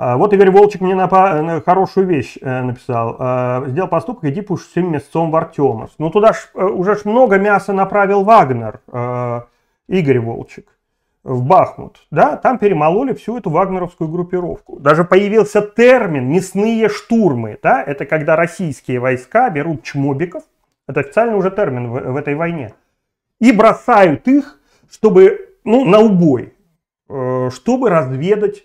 А, вот Игорь Волчек мне на, на хорошую вещь э, написал. А, Сделал поступок, иди пусть всем мясцом в Артемов. Ну туда ж, э, уже ж много мяса направил Вагнер, э, Игорь Волчек, в Бахмут. Да, там перемололи всю эту вагнеровскую группировку. Даже появился термин «мясные штурмы». Да? Это когда российские войска берут чмобиков, это официально уже термин в, в этой войне, и бросают их, чтобы, ну, на убой, чтобы разведать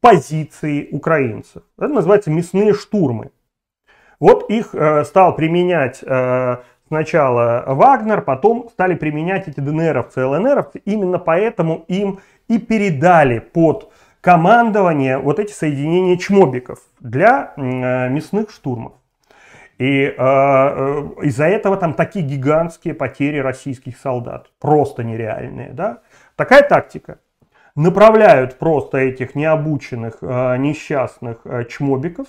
позиции украинцев. Это называется мясные штурмы. Вот их э, стал применять э, сначала Вагнер, потом стали применять эти ДНРовцы, ЛНРовцы. Именно поэтому им и передали под командование вот эти соединения чмобиков для э, мясных штурмов. И э, э, из-за этого там такие гигантские потери российских солдат. Просто нереальные. Да? Такая тактика направляют просто этих необученных, э, несчастных э, чмобиков.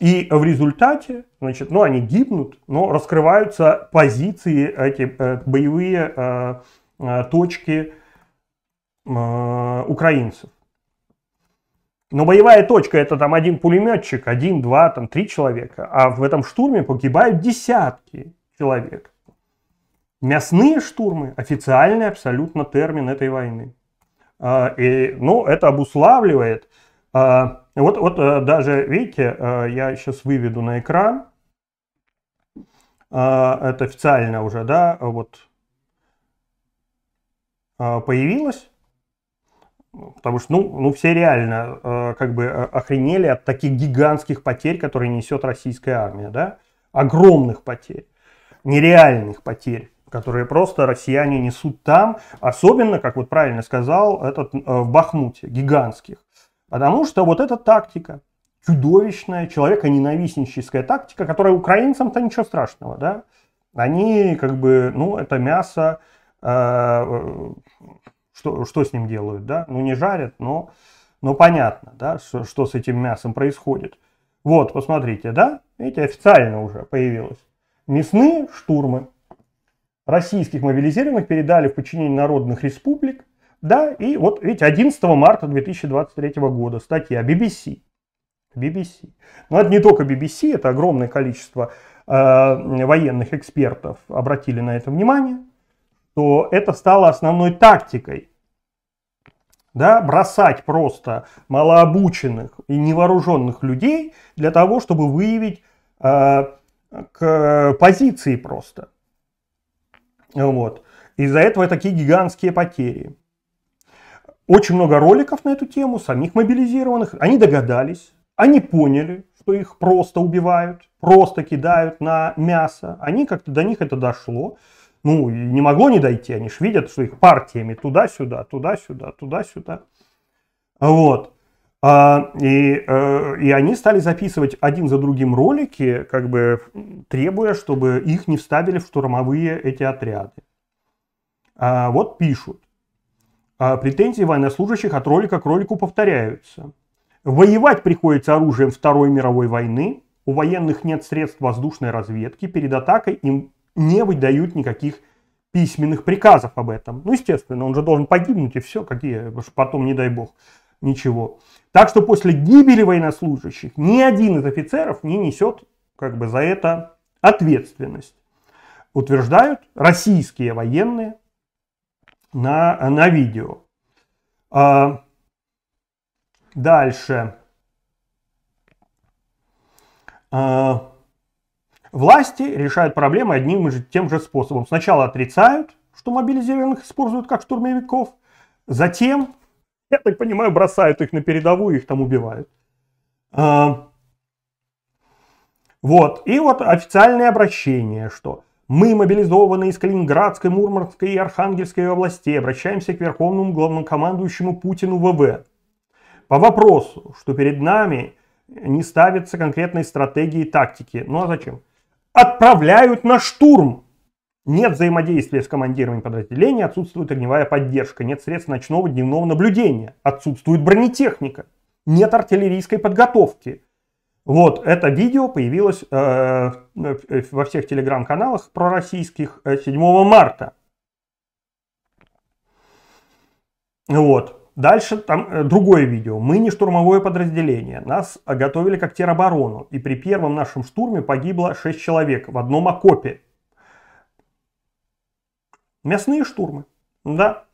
И в результате, значит, ну они гибнут, но раскрываются позиции, эти э, боевые точки украинцев. Но боевая точка это там один пулеметчик, один, два, там три человека. А в этом штурме погибают десятки человек. Мясные штурмы – официальный абсолютно термин этой войны. А, и, ну, это обуславливает. А, вот, вот э, даже, видите, э, я сейчас выведу на экран. А, это официально уже, да, вот появилось. Потому что, ну, ну все реально э, как бы охренели от таких гигантских потерь, которые несет российская армия, да? Огромных потерь, нереальных потерь которые просто россияне несут там, особенно, как вот правильно сказал, этот, э, в Бахмуте, гигантских. Потому что вот эта тактика, чудовищная, человеконенавистническая тактика, которая украинцам-то ничего страшного, да? Они как бы, ну, это мясо, э, э, что, что с ним делают, да? Ну, не жарят, но, но понятно, да, что, что с этим мясом происходит. Вот, посмотрите, да? Видите, официально уже появилось. Мясные штурмы российских мобилизированных передали в подчинение народных республик. Да, и вот ведь 11 марта 2023 года статья BBC. BBC. Но это не только BBC, это огромное количество э, военных экспертов обратили на это внимание, то это стало основной тактикой. Да, бросать просто малообученных и невооруженных людей для того, чтобы выявить э, к позиции просто. Вот. Из-за этого такие гигантские потери. Очень много роликов на эту тему, самих мобилизированных. Они догадались, они поняли, что их просто убивают, просто кидают на мясо. Они как-то до них это дошло. Ну, не могло не дойти, они же видят, что их партиями туда-сюда, туда-сюда, туда-сюда. Вот. А, и, э, и они стали записывать один за другим ролики, как бы требуя, чтобы их не вставили в штурмовые эти отряды. А, вот пишут. А, претензии военнослужащих от ролика к ролику повторяются. Воевать приходится оружием Второй мировой войны. У военных нет средств воздушной разведки. Перед атакой им не выдают никаких письменных приказов об этом. Ну, естественно, он же должен погибнуть и все, какие, потом, не дай бог, ничего. Так что после гибели военнослужащих ни один из офицеров не несет как бы за это ответственность, утверждают российские военные на, на видео. А, дальше. А, власти решают проблемы одним и тем же способом. Сначала отрицают, что мобилизированных используют как штурмовиков, затем я так понимаю, бросают их на передовую, их там убивают. А, вот, и вот официальное обращение, что мы, мобилизованные из Калининградской, Мурманской и Архангельской областей, обращаемся к верховному главнокомандующему Путину ВВ. По вопросу, что перед нами не ставится конкретной стратегии и тактики. Ну а зачем? Отправляют на штурм. Нет взаимодействия с командирами подразделений, отсутствует огневая поддержка, нет средств ночного дневного наблюдения, отсутствует бронетехника, нет артиллерийской подготовки. Вот это видео появилось э, э во всех телеграм-каналах пророссийских 7 э, марта. Вот. Дальше там э, другое видео. Мы не штурмовое подразделение. Нас готовили как тероборону. И при первом нашем штурме погибло 6 человек в одном окопе. Мясные штурмы. Да.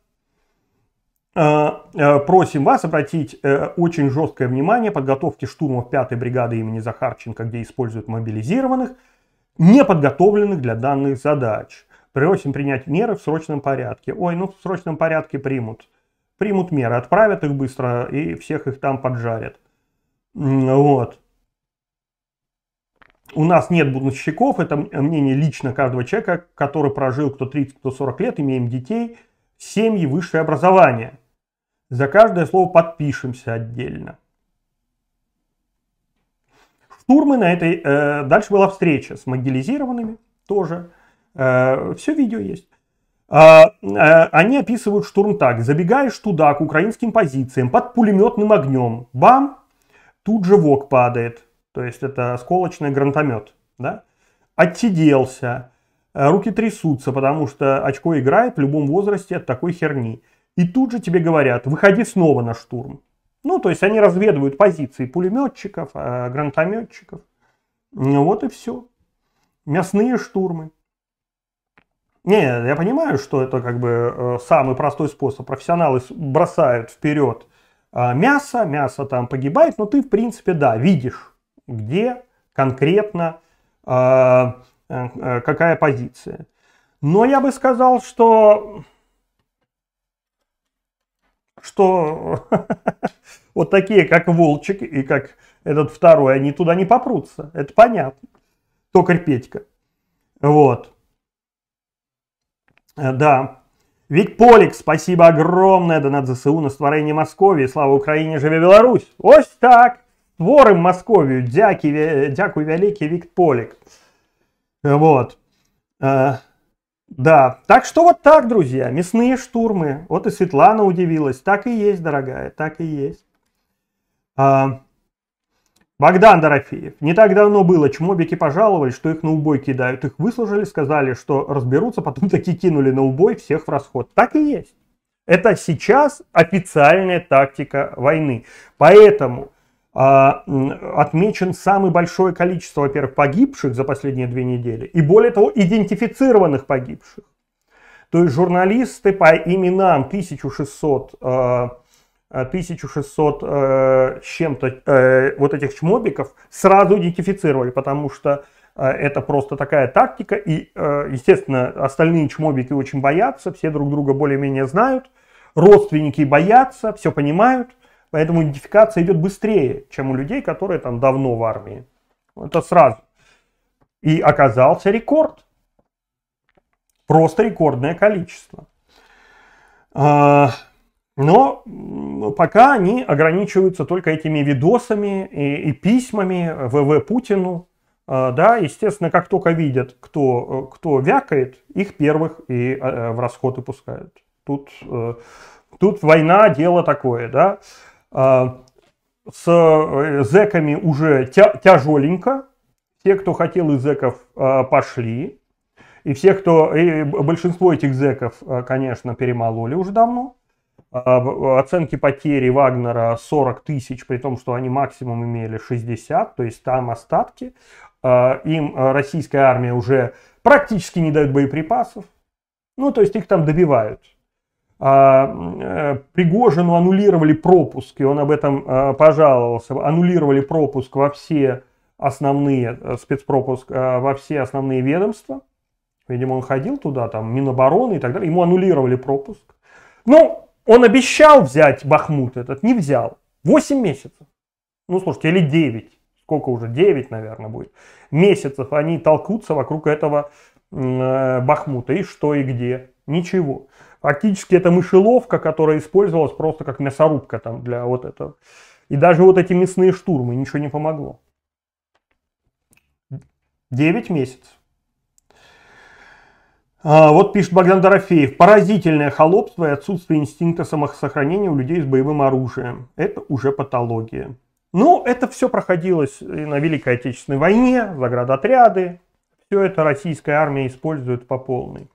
Э, э, просим вас обратить э, очень жесткое внимание подготовке штурмов 5-й бригады имени Захарченко, где используют мобилизированных, не подготовленных для данных задач. Просим принять меры в срочном порядке. Ой, ну в срочном порядке примут. Примут меры, отправят их быстро и всех их там поджарят. Вот у нас нет бунтовщиков, это мнение лично каждого человека, который прожил кто 30, кто 40 лет, имеем детей, семьи, высшее образование. За каждое слово подпишемся отдельно. Штурмы на этой... Э, дальше была встреча с могилизированными тоже. Э, все видео есть. Э, э, они описывают штурм так. Забегаешь туда, к украинским позициям, под пулеметным огнем. Бам! Тут же ВОК падает то есть это осколочный гранатомет, да, отсиделся, э, руки трясутся, потому что очко играет в любом возрасте от такой херни. И тут же тебе говорят, выходи снова на штурм. Ну, то есть они разведывают позиции пулеметчиков, э, гранатометчиков. Ну, вот и все. Мясные штурмы. Не, я понимаю, что это как бы э, самый простой способ. Профессионалы бросают вперед мясо, мясо там погибает, но ты, в принципе, да, видишь, где конкретно э, э, какая позиция. Но я бы сказал, что что вот такие, как Волчик и как этот второй, они туда не попрутся. Это понятно. Токарь Петька. Вот. Э, да. Ведь Полик, спасибо огромное, донат ЗСУ на створение Москвы, Слава Украине, живи Беларусь. Ось так. Творым Московію дзякі великий вялікі Віктполік э, вот э, да так что вот так друзья мясные штурмы вот и Светлана удивилась так и есть дорогая так и есть а, Богдан Дорофеев. Не так давно было, чмобики пожаловали, что их на убой кидают. Их выслужили, сказали, что разберутся, потом таки кинули на убой всех в расход. Так и есть. Это сейчас официальная тактика войны. Поэтому а, отмечен самое большое количество, во-первых, погибших за последние две недели, и более того, идентифицированных погибших. То есть журналисты по именам 1600, 1600 э, э, э, чем-то вот этих чмобиков сразу идентифицировали, потому что это просто такая тактика, и, естественно, остальные чмобики очень боятся, все друг друга более-менее знают, родственники боятся, все понимают, Поэтому идентификация идет быстрее, чем у людей, которые там давно в армии. Это сразу. И оказался рекорд. Просто рекордное количество. А, но пока они ограничиваются только этими видосами и, и письмами ВВ Путину. А, да, естественно, как только видят, кто, кто вякает, их первых и э, в расход и пускают. Тут, э, тут война, дело такое, да. А, с э, зэками уже тя тяжеленько. те, кто хотел из зэков, а, пошли. И все, кто, и большинство этих зэков, а, конечно, перемололи уже давно. Оценки потери Вагнера 40 тысяч, при том, что они максимум имели 60, то есть там остатки. Им российская армия уже практически не дает боеприпасов. Ну, то есть их там добивают. А, э, Пригожину аннулировали пропуск, и он об этом э, пожаловался, аннулировали пропуск во все основные, э, спецпропуск во все основные ведомства. Видимо, он ходил туда, там, Минобороны и так далее. Ему аннулировали пропуск. Ну, он обещал взять Бахмут этот, не взял. 8 месяцев. Ну, слушайте, или 9. Сколько уже? 9, наверное, будет. Месяцев они толкутся вокруг этого Бахмута. И что, и где. Ничего. Фактически это мышеловка, которая использовалась просто как мясорубка там для вот этого. И даже вот эти мясные штурмы ничего не помогло. 9 месяцев. А, вот пишет Богдан Дорофеев. Поразительное холопство и отсутствие инстинкта самосохранения у людей с боевым оружием. Это уже патология. Ну, это все проходилось и на Великой Отечественной войне, заградотряды. Все это российская армия использует по полной.